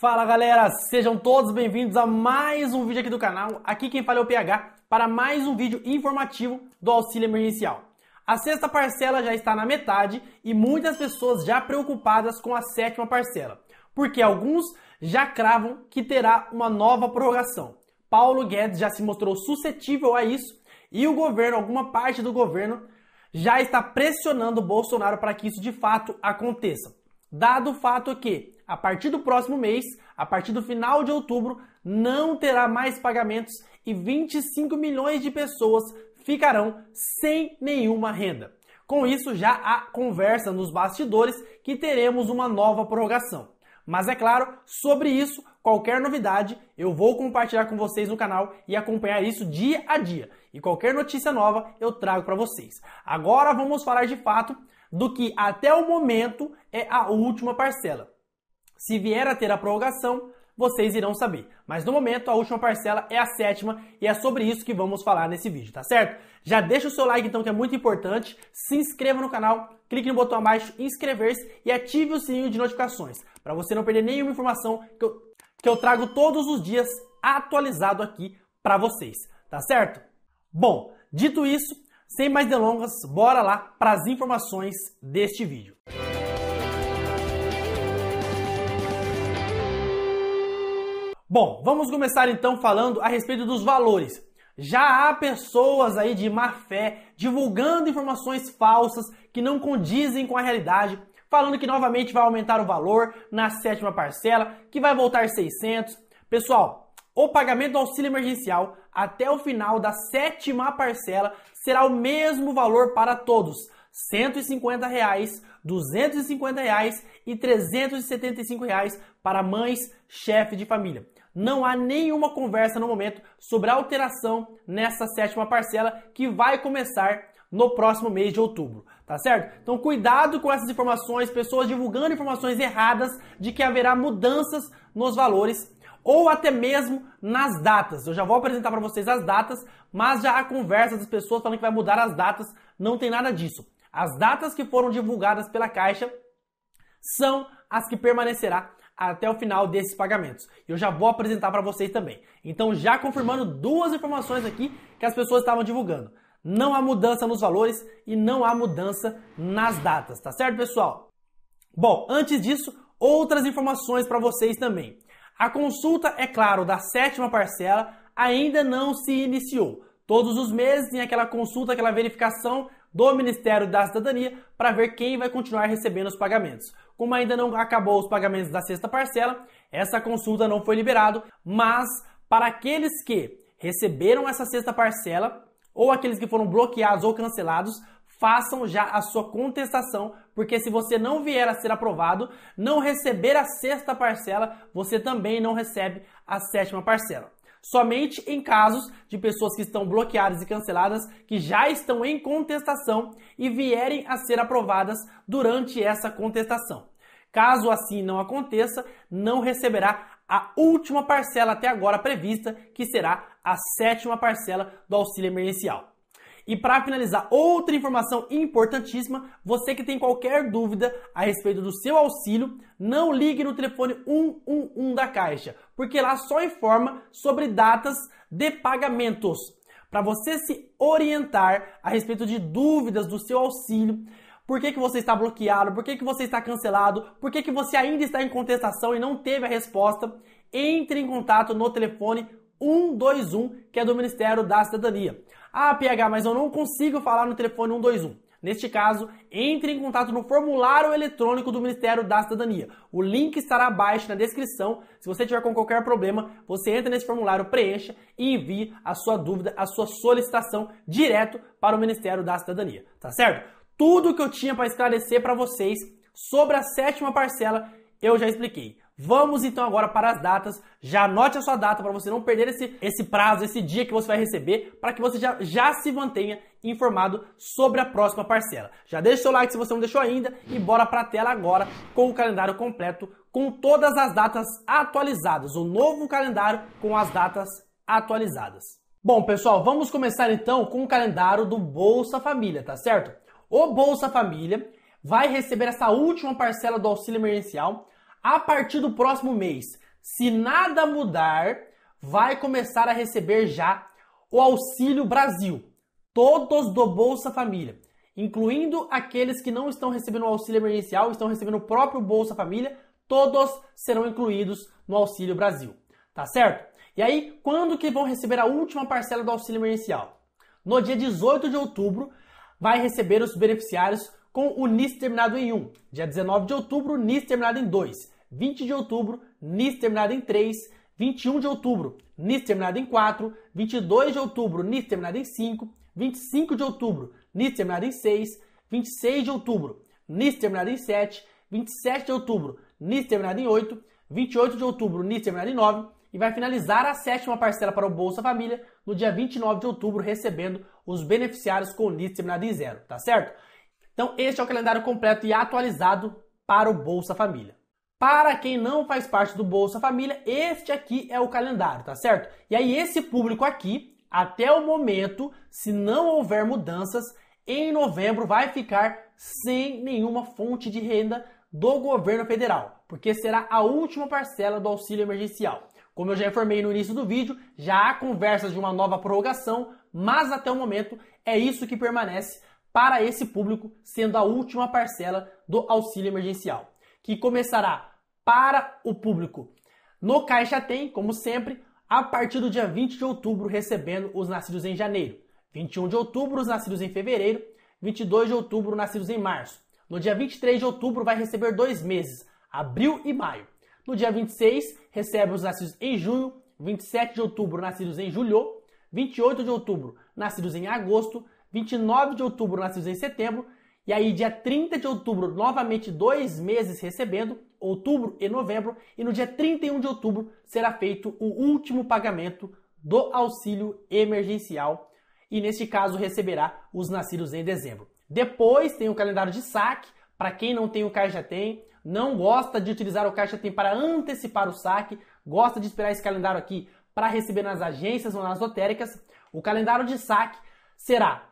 Fala galera, sejam todos bem-vindos a mais um vídeo aqui do canal. Aqui quem fala é o PH para mais um vídeo informativo do auxílio emergencial. A sexta parcela já está na metade e muitas pessoas já preocupadas com a sétima parcela, porque alguns já cravam que terá uma nova prorrogação. Paulo Guedes já se mostrou suscetível a isso e o governo, alguma parte do governo, já está pressionando o Bolsonaro para que isso de fato aconteça. Dado o fato que a partir do próximo mês, a partir do final de outubro, não terá mais pagamentos e 25 milhões de pessoas ficarão sem nenhuma renda. Com isso, já há conversa nos bastidores que teremos uma nova prorrogação. Mas é claro, sobre isso, qualquer novidade eu vou compartilhar com vocês no canal e acompanhar isso dia a dia. E qualquer notícia nova eu trago para vocês. Agora vamos falar de fato do que até o momento é a última parcela. Se vier a ter a prorrogação, vocês irão saber. Mas no momento, a última parcela é a sétima e é sobre isso que vamos falar nesse vídeo, tá certo? Já deixa o seu like então, que é muito importante, se inscreva no canal, clique no botão abaixo inscrever-se e ative o sininho de notificações, para você não perder nenhuma informação que eu, que eu trago todos os dias atualizado aqui para vocês, tá certo? Bom, dito isso, sem mais delongas, bora lá para as informações deste vídeo. Música Bom, vamos começar então falando a respeito dos valores. Já há pessoas aí de má fé divulgando informações falsas que não condizem com a realidade, falando que novamente vai aumentar o valor na sétima parcela, que vai voltar 600. Pessoal, o pagamento do auxílio emergencial até o final da sétima parcela será o mesmo valor para todos. R$ 150, reais, R$ 250 reais e R$ 375 reais para mães chefe de família não há nenhuma conversa no momento sobre a alteração nessa sétima parcela que vai começar no próximo mês de outubro, tá certo? Então cuidado com essas informações, pessoas divulgando informações erradas de que haverá mudanças nos valores ou até mesmo nas datas. Eu já vou apresentar para vocês as datas, mas já há conversas das pessoas falando que vai mudar as datas, não tem nada disso. As datas que foram divulgadas pela Caixa são as que permanecerá até o final desses pagamentos. Eu já vou apresentar para vocês também. Então, já confirmando duas informações aqui que as pessoas estavam divulgando. Não há mudança nos valores e não há mudança nas datas, tá certo, pessoal? Bom, antes disso, outras informações para vocês também. A consulta, é claro, da sétima parcela ainda não se iniciou. Todos os meses tem aquela consulta, aquela verificação do Ministério da Cidadania para ver quem vai continuar recebendo os pagamentos. Como ainda não acabou os pagamentos da sexta parcela, essa consulta não foi liberada, mas para aqueles que receberam essa sexta parcela ou aqueles que foram bloqueados ou cancelados, façam já a sua contestação, porque se você não vier a ser aprovado, não receber a sexta parcela, você também não recebe a sétima parcela somente em casos de pessoas que estão bloqueadas e canceladas, que já estão em contestação e vierem a ser aprovadas durante essa contestação. Caso assim não aconteça, não receberá a última parcela até agora prevista, que será a sétima parcela do auxílio emergencial. E para finalizar, outra informação importantíssima, você que tem qualquer dúvida a respeito do seu auxílio, não ligue no telefone 111 da Caixa, porque lá só informa sobre datas de pagamentos. Para você se orientar a respeito de dúvidas do seu auxílio, por que, que você está bloqueado, por que, que você está cancelado, por que, que você ainda está em contestação e não teve a resposta, entre em contato no telefone 121, que é do Ministério da Cidadania. Ah, PH, mas eu não consigo falar no telefone 121. Neste caso, entre em contato no formulário eletrônico do Ministério da Cidadania. O link estará abaixo na descrição. Se você tiver com qualquer problema, você entra nesse formulário, preencha e envie a sua dúvida, a sua solicitação direto para o Ministério da Cidadania, tá certo? Tudo que eu tinha para esclarecer para vocês sobre a sétima parcela eu já expliquei. Vamos então agora para as datas. Já anote a sua data para você não perder esse, esse prazo, esse dia que você vai receber, para que você já, já se mantenha informado sobre a próxima parcela. Já deixa o seu like se você não deixou ainda e bora para a tela agora com o calendário completo, com todas as datas atualizadas. O novo calendário com as datas atualizadas. Bom, pessoal, vamos começar então com o calendário do Bolsa Família, tá certo? O Bolsa Família vai receber essa última parcela do auxílio emergencial a partir do próximo mês, se nada mudar, vai começar a receber já o Auxílio Brasil, todos do Bolsa Família, incluindo aqueles que não estão recebendo o auxílio emergencial, estão recebendo o próprio Bolsa Família, todos serão incluídos no Auxílio Brasil, tá certo? E aí, quando que vão receber a última parcela do auxílio emergencial? No dia 18 de outubro, vai receber os beneficiários com o NIS terminado em 1. Dia 19 de outubro, NIS terminado em 2. 20 de outubro, NIS terminado em 3. 21 de outubro, NIS terminado em 4. 22 de outubro, NIS terminado em 5. 25 de outubro, NIS terminado em 6. 26 de outubro, NIS terminado em 7. 27 de outubro, NIS terminado em 8. 28 de outubro, NIS terminado em 9 e vai finalizar a sétima parcela para o Bolsa Família no dia 29 de outubro, recebendo os beneficiários com o NIS terminado em 0. tá certo? Então, este é o calendário completo e atualizado para o Bolsa Família. Para quem não faz parte do Bolsa Família, este aqui é o calendário, tá certo? E aí, esse público aqui, até o momento, se não houver mudanças, em novembro vai ficar sem nenhuma fonte de renda do governo federal, porque será a última parcela do auxílio emergencial. Como eu já informei no início do vídeo, já há conversas de uma nova prorrogação, mas até o momento é isso que permanece para esse público, sendo a última parcela do auxílio emergencial, que começará para o público no Caixa Tem, como sempre, a partir do dia 20 de outubro, recebendo os nascidos em janeiro, 21 de outubro, os nascidos em fevereiro, 22 de outubro, nascidos em março. No dia 23 de outubro, vai receber dois meses, abril e maio. No dia 26, recebe os nascidos em junho, 27 de outubro, nascidos em julho, 28 de outubro, nascidos em agosto, 29 de outubro nascidos em setembro, e aí dia 30 de outubro, novamente dois meses recebendo, outubro e novembro, e no dia 31 de outubro será feito o último pagamento do auxílio emergencial, e neste caso receberá os nascidos em dezembro. Depois tem o calendário de saque, para quem não tem o Caixa Tem, não gosta de utilizar o Caixa Tem para antecipar o saque, gosta de esperar esse calendário aqui para receber nas agências ou nas lotéricas, o calendário de saque será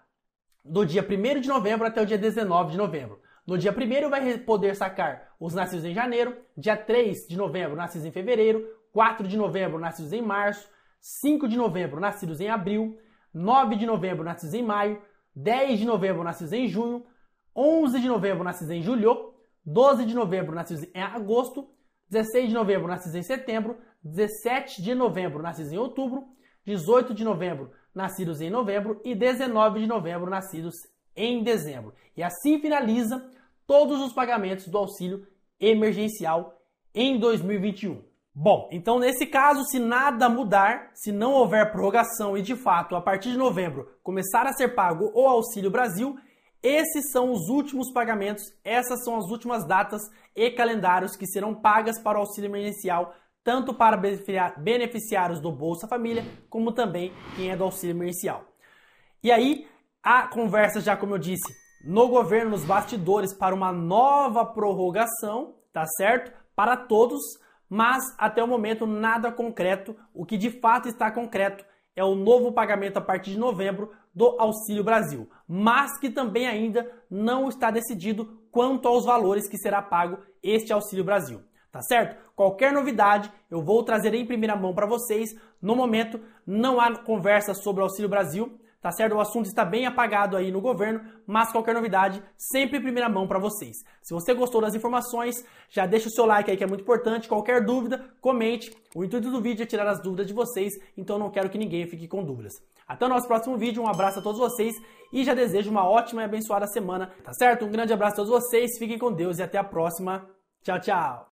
do dia 1 de novembro até o dia 19 de novembro. No dia 1 vai poder sacar os nascidos em janeiro, dia 3 de novembro, nascidos em fevereiro, 4 de novembro, nascidos em março, 5 de novembro, nascidos em abril, 9 de novembro, nascidos em maio, 10 de novembro, nascidos em junho, 11 de novembro, nascidos em julho, 12 de novembro, nascidos em agosto, 16 de novembro, nascidos em setembro, 17 de novembro, nascidos em outubro, 18 de novembro, nascidos em novembro, e 19 de novembro, nascidos em dezembro. E assim finaliza todos os pagamentos do auxílio emergencial em 2021. Bom, então nesse caso, se nada mudar, se não houver prorrogação e de fato a partir de novembro começar a ser pago o Auxílio Brasil, esses são os últimos pagamentos, essas são as últimas datas e calendários que serão pagas para o auxílio emergencial tanto para beneficiários do Bolsa Família, como também quem é do auxílio emergencial. E aí, há conversas já, como eu disse, no governo, nos bastidores, para uma nova prorrogação, tá certo? Para todos, mas até o momento nada concreto. O que de fato está concreto é o novo pagamento a partir de novembro do Auxílio Brasil, mas que também ainda não está decidido quanto aos valores que será pago este Auxílio Brasil tá certo? Qualquer novidade eu vou trazer em primeira mão para vocês. No momento não há conversa sobre o Auxílio Brasil, tá certo? O assunto está bem apagado aí no governo, mas qualquer novidade sempre em primeira mão para vocês. Se você gostou das informações, já deixa o seu like aí que é muito importante. Qualquer dúvida, comente. O intuito do vídeo é tirar as dúvidas de vocês, então não quero que ninguém fique com dúvidas. Até o nosso próximo vídeo, um abraço a todos vocês e já desejo uma ótima e abençoada semana, tá certo? Um grande abraço a todos vocês, fiquem com Deus e até a próxima. Tchau, tchau!